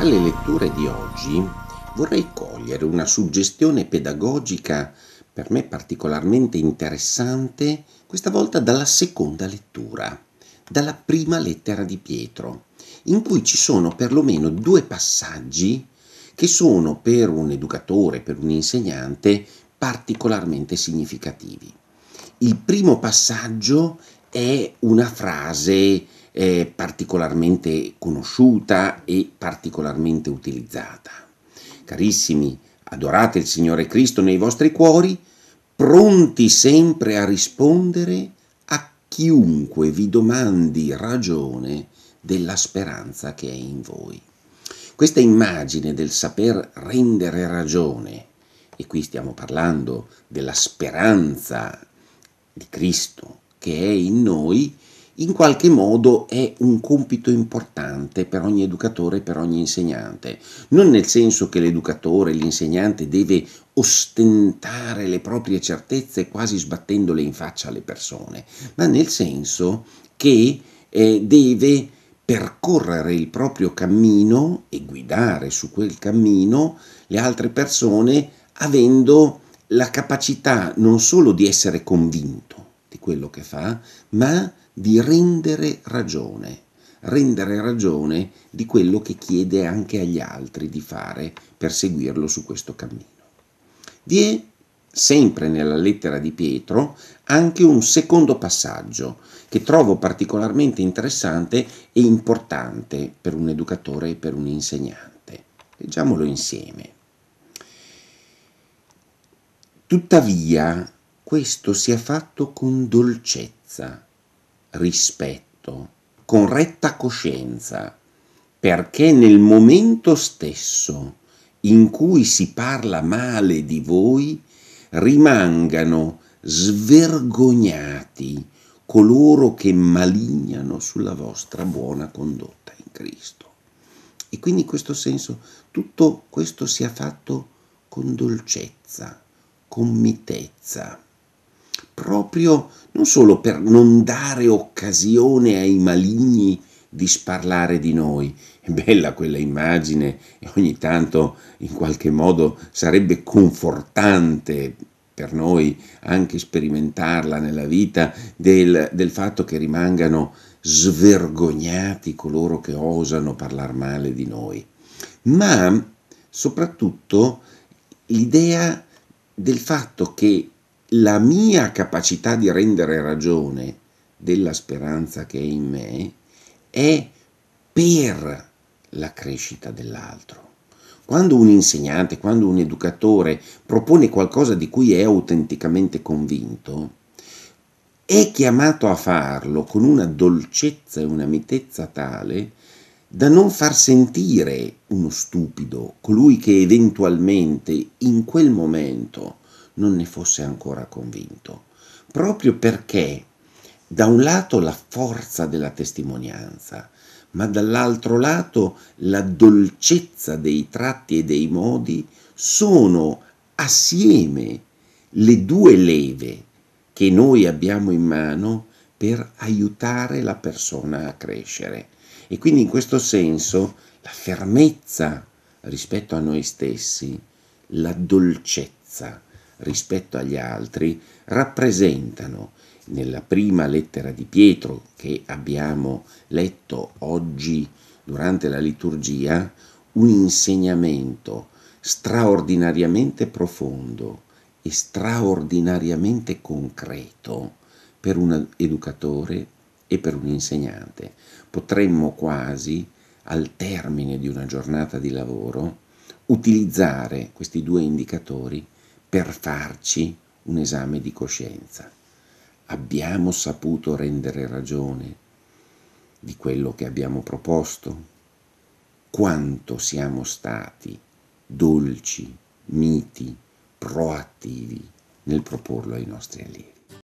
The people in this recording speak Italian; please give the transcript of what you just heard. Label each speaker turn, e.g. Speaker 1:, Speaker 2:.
Speaker 1: dalle letture di oggi vorrei cogliere una suggestione pedagogica per me particolarmente interessante, questa volta dalla seconda lettura, dalla prima lettera di Pietro, in cui ci sono perlomeno due passaggi che sono per un educatore, per un insegnante, particolarmente significativi. Il primo passaggio è una frase eh, particolarmente conosciuta e particolarmente utilizzata. Carissimi, adorate il Signore Cristo nei vostri cuori, pronti sempre a rispondere a chiunque vi domandi ragione della speranza che è in voi. Questa immagine del saper rendere ragione, e qui stiamo parlando della speranza di Cristo che è in noi, in qualche modo è un compito importante per ogni educatore e per ogni insegnante, non nel senso che l'educatore, l'insegnante deve ostentare le proprie certezze quasi sbattendole in faccia alle persone, ma nel senso che eh, deve percorrere il proprio cammino e guidare su quel cammino le altre persone avendo la capacità non solo di essere convinto, di quello che fa, ma di rendere ragione, rendere ragione di quello che chiede anche agli altri di fare per seguirlo su questo cammino. Vi è sempre nella lettera di Pietro, anche un secondo passaggio che trovo particolarmente interessante e importante per un educatore e per un insegnante. Leggiamolo insieme. Tuttavia, questo sia fatto con dolcezza, rispetto, con retta coscienza, perché nel momento stesso in cui si parla male di voi rimangano svergognati coloro che malignano sulla vostra buona condotta in Cristo. E quindi in questo senso tutto questo sia fatto con dolcezza, con mitezza proprio non solo per non dare occasione ai maligni di sparlare di noi. È bella quella immagine e ogni tanto in qualche modo sarebbe confortante per noi anche sperimentarla nella vita del, del fatto che rimangano svergognati coloro che osano parlare male di noi, ma soprattutto l'idea del fatto che la mia capacità di rendere ragione della speranza che è in me è per la crescita dell'altro. Quando un insegnante, quando un educatore propone qualcosa di cui è autenticamente convinto, è chiamato a farlo con una dolcezza e una mitezza tale da non far sentire uno stupido, colui che eventualmente in quel momento non ne fosse ancora convinto, proprio perché da un lato la forza della testimonianza, ma dall'altro lato la dolcezza dei tratti e dei modi sono assieme le due leve che noi abbiamo in mano per aiutare la persona a crescere. E quindi in questo senso la fermezza rispetto a noi stessi, la dolcezza rispetto agli altri rappresentano nella prima lettera di Pietro che abbiamo letto oggi durante la liturgia un insegnamento straordinariamente profondo e straordinariamente concreto per un educatore e per un insegnante. Potremmo quasi, al termine di una giornata di lavoro, utilizzare questi due indicatori per farci un esame di coscienza. Abbiamo saputo rendere ragione di quello che abbiamo proposto? Quanto siamo stati dolci, miti, proattivi nel proporlo ai nostri allievi?